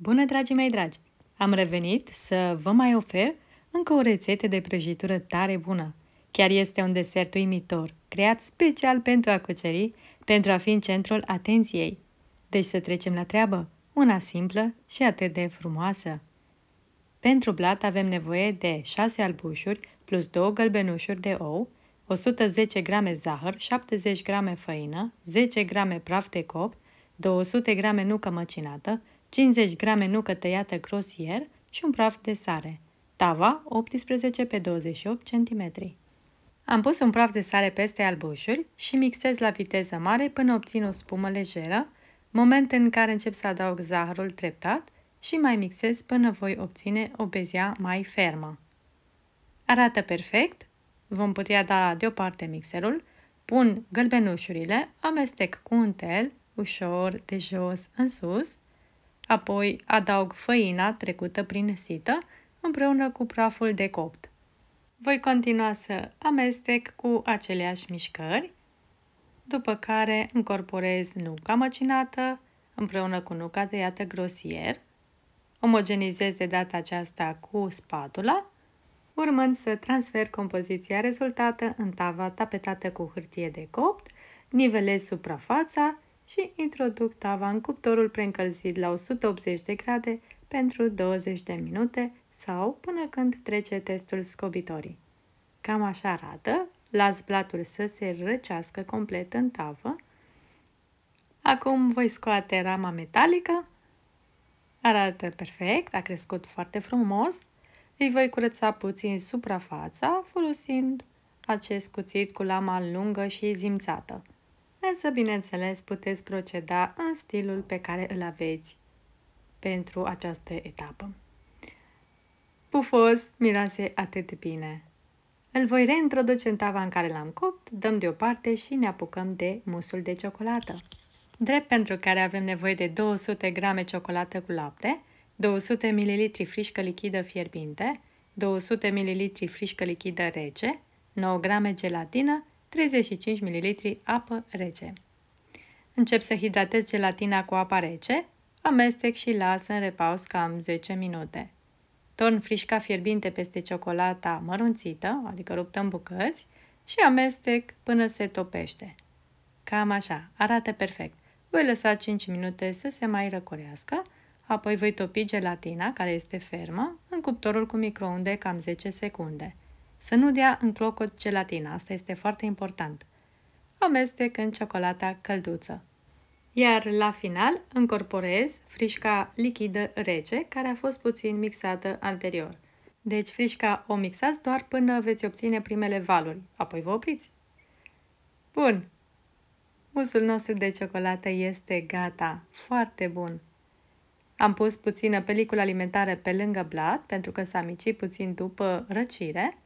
Bună, dragii mei dragi! Am revenit să vă mai ofer încă o rețetă de prăjitură tare bună. Chiar este un desert uimitor, creat special pentru a cuceri, pentru a fi în centrul atenției. Deci să trecem la treabă, una simplă și atât de frumoasă. Pentru blat avem nevoie de 6 albușuri plus 2 gălbenușuri de ou, 110 grame zahăr, 70 grame făină, 10 grame praf de copt, 200 grame nucă măcinată, 50 grame nucă tăiată grosier și un praf de sare. Tava 18 pe 28 cm. Am pus un praf de sare peste albușuri și mixez la viteză mare până obțin o spumă lejeră, moment în care încep să adaug zahărul treptat și mai mixez până voi obține o bezea mai fermă. Arată perfect, vom putea da deoparte mixerul, pun gălbenușurile, amestec cu un tel, ușor de jos în sus Apoi adaug făina trecută prin sită împreună cu praful de copt. Voi continua să amestec cu aceleași mișcări, după care încorporez nuca măcinată împreună cu nuca tăiată grosier, omogenizez de data aceasta cu spatula, urmând să transfer compoziția rezultată în tava tapetată cu hârtie de copt, nivelez suprafața și introduc tava în cuptorul preîncălzit la 180 de grade pentru 20 de minute sau până când trece testul scobitorii. Cam așa arată, las blatul să se răcească complet în tavă. Acum voi scoate rama metalică. Arată perfect, a crescut foarte frumos. Îi voi curăța puțin suprafața folosind acest cuțit cu lama lungă și zimțată însă, bineînțeles, puteți proceda în stilul pe care îl aveți pentru această etapă. Pufos mirase atât de bine. Îl voi reintroduce în tava în care l-am copt, dăm deoparte și ne apucăm de musul de ciocolată. Drept pentru care avem nevoie de 200 grame ciocolată cu lapte, 200 ml frișcă lichidă fierbinte, 200 ml frișcă lichidă rece, 9 grame gelatină 35 ml apă rece. Încep să hidratez gelatina cu apa rece, amestec și las în repaus cam 10 minute. Torn frișca fierbinte peste ciocolata mărunțită, adică ruptă în bucăți, și amestec până se topește. Cam așa, arată perfect. Voi lăsa 5 minute să se mai răcorească, apoi voi topi gelatina, care este fermă, în cuptorul cu microunde cam 10 secunde. Să nu dea în clocot gelatina, asta este foarte important. Amestec în ciocolata călduță. Iar la final încorporez frișca lichidă rece care a fost puțin mixată anterior. Deci frișca o mixați doar până veți obține primele valuri, apoi vă opriți. Bun! Musul nostru de ciocolată este gata, foarte bun! Am pus puțină peliculă alimentară pe lângă blat pentru că s-a micit puțin după răcire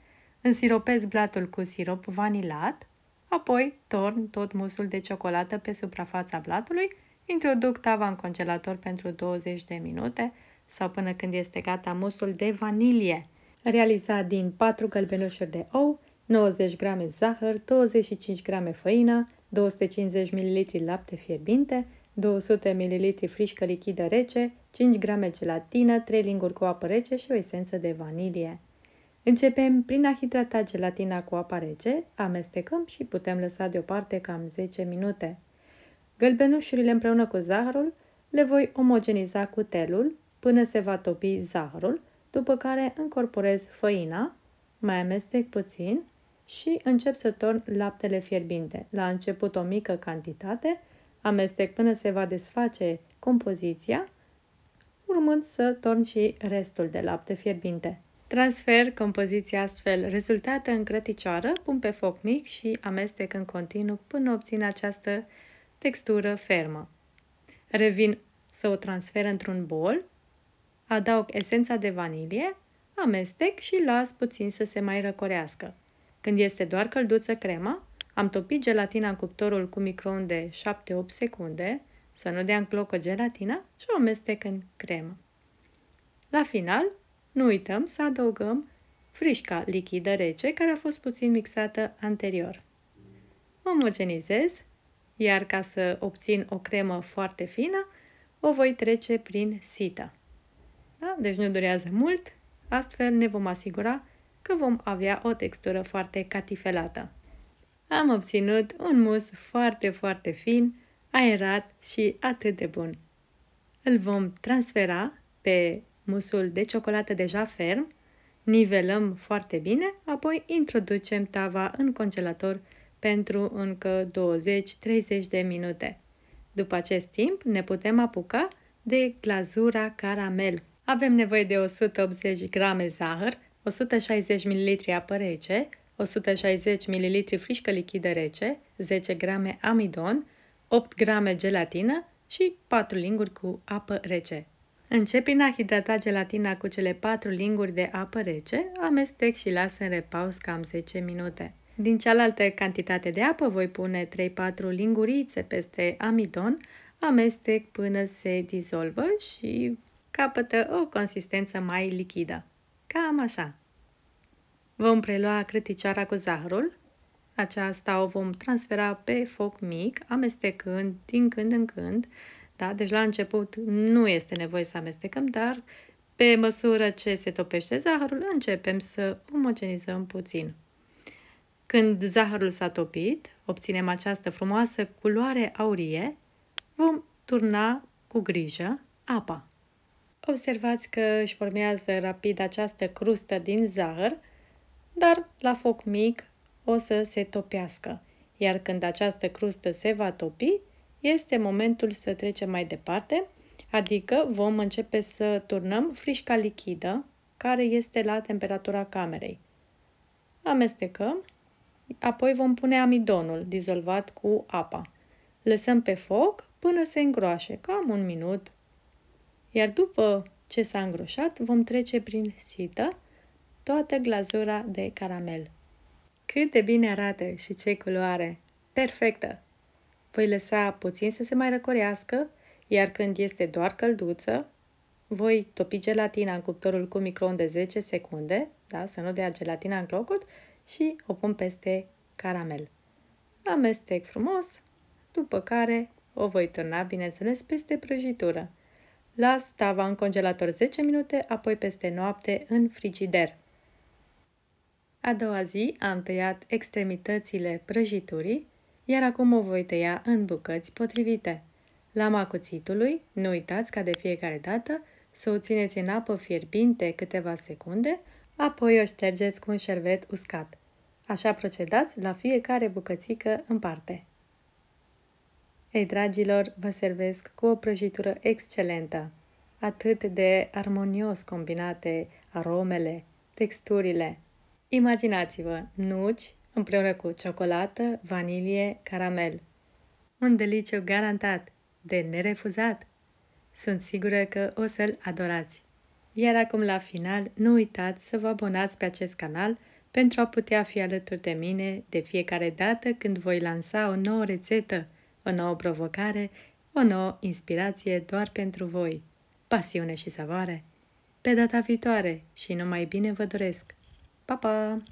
Însiropez blatul cu sirop vanilat, apoi torn tot musul de ciocolată pe suprafața blatului, introduc tava în congelator pentru 20 de minute sau până când este gata musul de vanilie, realizat din 4 gălbenușuri de ou, 90 g zahăr, 25 g făină, 250 ml lapte fierbinte, 200 ml frișcă lichidă rece, 5 g gelatină, 3 linguri cu apă rece și o esență de vanilie. Începem prin a hidrata gelatina cu apă rece, amestecăm și putem lăsa deoparte cam 10 minute. Gălbenușurile împreună cu zahărul le voi omogeniza cu telul până se va topi zahărul, după care încorporez făina, mai amestec puțin și încep să torn laptele fierbinte. La început o mică cantitate, amestec până se va desface compoziția, urmând să torn și restul de lapte fierbinte. Transfer compoziția astfel rezultată în crăticioară, pun pe foc mic și amestec în continuu până obțin această textură fermă. Revin să o transfer într-un bol, adaug esența de vanilie, amestec și las puțin să se mai răcorească. Când este doar călduță crema, am topit gelatina în cuptorul cu microunde 7-8 secunde, să nu dea în clocă gelatina și o amestec în cremă. La final, nu uităm să adăugăm frișca lichidă rece care a fost puțin mixată anterior. Omogenizez, iar ca să obțin o cremă foarte fină, o voi trece prin sită. Da? Deci nu durează mult, astfel ne vom asigura că vom avea o textură foarte catifelată. Am obținut un mus foarte, foarte fin, aerat și atât de bun. Îl vom transfera pe musul de ciocolată deja ferm, nivelăm foarte bine, apoi introducem tava în congelator pentru încă 20-30 de minute. După acest timp ne putem apuca de glazura caramel. Avem nevoie de 180 grame zahăr, 160 ml apă rece, 160 ml frișcă lichidă rece, 10 grame amidon, 8 grame gelatină și 4 linguri cu apă rece. Începi prin a hidrata gelatina cu cele 4 linguri de apă rece, amestec și las în repaus cam 10 minute. Din cealaltă cantitate de apă voi pune 3-4 lingurițe peste amidon, amestec până se dizolvă și capătă o consistență mai lichidă. Cam așa. Vom prelua crăticioara cu zahărul. Aceasta o vom transfera pe foc mic, amestecând din când în când, da? Deci la început nu este nevoie să amestecăm, dar pe măsură ce se topește zahărul, începem să omogenizăm puțin. Când zahărul s-a topit, obținem această frumoasă culoare aurie, vom turna cu grijă apa. Observați că își formează rapid această crustă din zahăr, dar la foc mic o să se topească, iar când această crustă se va topi, este momentul să trecem mai departe, adică vom începe să turnăm frișca lichidă, care este la temperatura camerei. Amestecăm, apoi vom pune amidonul dizolvat cu apa. Lăsăm pe foc până se îngroașe, cam un minut. Iar după ce s-a îngroșat, vom trece prin sită toată glazura de caramel. Cât de bine arată și ce culoare! Perfectă! Voi lăsa puțin să se mai răcorească, iar când este doar călduță, voi topi gelatina în cuptorul cu micron de 10 secunde, da? să nu dea gelatina în clocot, și o pun peste caramel. Amestec frumos, după care o voi turna, bineînțeles, peste prăjitură. Las tava în congelator 10 minute, apoi peste noapte în frigider. A doua zi am tăiat extremitățile prăjiturii iar acum o voi tăia în bucăți potrivite. Lama cuțitului, nu uitați ca de fiecare dată, să o țineți în apă fierbinte câteva secunde, apoi o ștergeți cu un șervet uscat. Așa procedați la fiecare bucățică în parte. Ei, dragilor, vă servesc cu o prăjitură excelentă, atât de armonios combinate aromele, texturile. Imaginați-vă nuci, împreună cu ciocolată, vanilie, caramel. Un deliciu garantat, de nerefuzat. Sunt sigură că o să-l adorați. Iar acum la final, nu uitați să vă abonați pe acest canal pentru a putea fi alături de mine de fiecare dată când voi lansa o nouă rețetă, o nouă provocare, o nouă inspirație doar pentru voi. Pasiune și savoare! Pe data viitoare și numai bine vă doresc! Pa, pa!